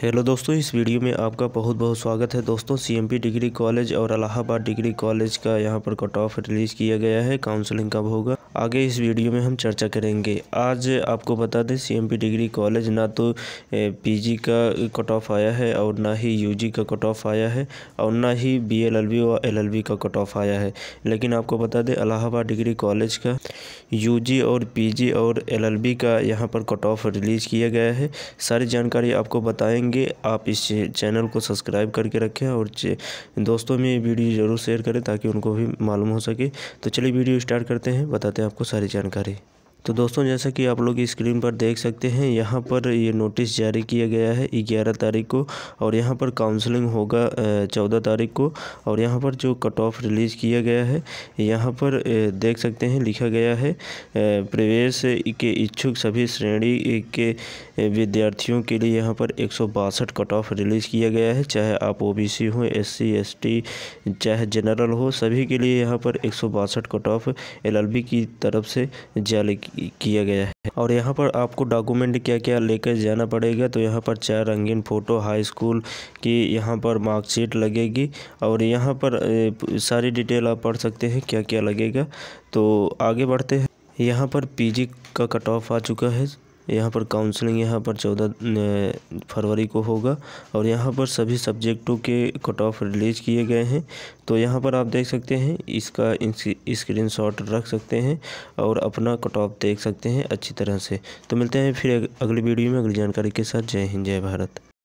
hello दोस्तों इस video में आपका बहुत बहुत स्वागत है दोस्तों सीएमपी डिग्री कॉलेज और अलाहाबाद डिग्री कॉलेज का यहां पर कट ऑफ रिलीज़ किया गया है काउंसलिंग कब होगा आगे इस वीडियो में हम चर्चा करेंगे आज आपको बता दें सीएमपी डिग्री कॉलेज ना तो पीजी का कट ऑफ आया है और ना ही यूजी का कट ऑफ आया है और ना ही बीएलएलबी और एलएलबी का कट ऑफ आया है लेकिन आपको बता दें अलाहाबाद डिग्री कॉलेज का यूजी और पीजी और एलएलबी का यहाँ पर कट ऑफ रिलीज़ किया गया है सारी जानकारी आपको बताएँगे आप इस चैनल को सब्सक्राइब करके रखें और दोस्तों में वीडियो ज़रूर शेयर करें ताकि उनको भी मालूम हो सके तो चलिए वीडियो स्टार्ट करते हैं बताते हैं आपको सारी जानकारी तो दोस्तों जैसा कि आप लोग स्क्रीन पर देख सकते हैं यहाँ पर ये नोटिस जारी किया गया है ग्यारह तारीख को और यहाँ पर काउंसलिंग होगा चौदह तारीख को और यहाँ पर जो कट ऑफ रिलीज़ किया गया है यहाँ पर देख सकते हैं लिखा गया है प्रवेश के इच्छुक सभी श्रेणी के विद्यार्थियों के लिए यहाँ पर एक कट ऑफ रिलीज़ किया गया है चाहे आप ओ बी सी हों एस सी एस टी चाहे जनरल हो सभी के लिए यहाँ पर एक cut off L L B की तरफ से जारी किया गया है और यहाँ पर आपको डॉक्यूमेंट क्या क्या लेकर जाना पड़ेगा तो यहाँ पर चार रंगीन फ़ोटो हाई स्कूल की यहाँ पर मार्कशीट लगेगी और यहाँ पर सारी डिटेल आप पढ़ सकते हैं क्या क्या लगेगा तो आगे बढ़ते हैं यहाँ पर पीजी का कट ऑफ आ चुका है यहाँ पर काउंसलिंग यहाँ पर चौदह फरवरी को होगा और यहाँ पर सभी सब्जेक्टों के कट ऑफ रिलीज़ किए गए हैं तो यहाँ पर आप देख सकते हैं इसका स्क्रीन शॉट रख सकते हैं और अपना कट ऑफ देख सकते हैं अच्छी तरह से तो मिलते हैं फिर अगली वीडियो में अगली जानकारी के साथ जय हिंद जय भारत